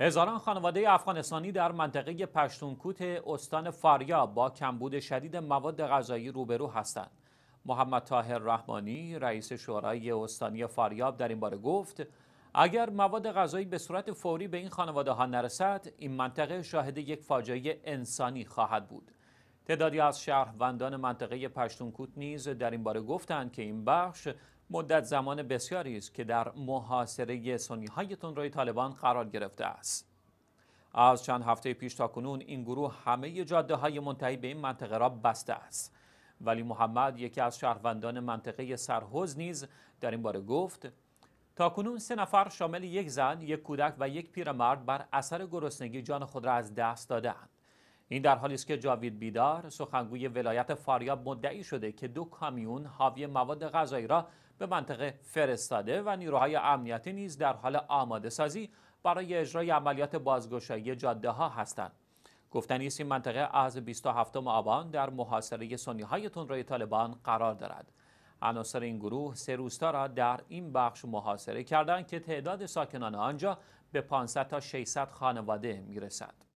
هزاران خانواده افغانستانی در منطقه پشتونکوت استان فاریاب با کمبود شدید مواد غذایی روبرو هستند. محمد طاهر رحمانی رئیس شورای استانی فاریاب در این باره گفت اگر مواد غذایی به صورت فوری به این خانواده ها نرسد این منطقه شاهد یک فاجعه انسانی خواهد بود. تعدادی از شهروندان منطقه پشتونکوت نیز در این باره گفتند که این بخش مدت زمان بسیاری است که در محاصره سنی های تندروی طالبان قرار گرفته است از چند هفته پیش تا کنون این گروه همه جاده های منتهی به این منطقه را بسته است ولی محمد یکی از شهروندان منطقه سرحوز نیز در این باره گفت تا کنون سه نفر شامل یک زن، یک کودک و یک پیرمرد بر اثر گرسنگی جان خود را از دست دادند. این در حالی است که جاوید بیدار سخنگوی ولایت فاریاب مدعی شده که دو کامیون حاوی مواد غذایی را به منطقه فرستاده و نیروهای امنیتی نیز در حال آماده سازی برای اجرای عملیات بازگشایی جاده ها هستند گفتنی است این منطقه از 27 آبان در محاصره سنی های تندروی طالبان قرار دارد عناصر این گروه سه روستا را در این بخش محاصره کردند که تعداد ساکنان آنجا به 500 تا 600 خانواده میرسد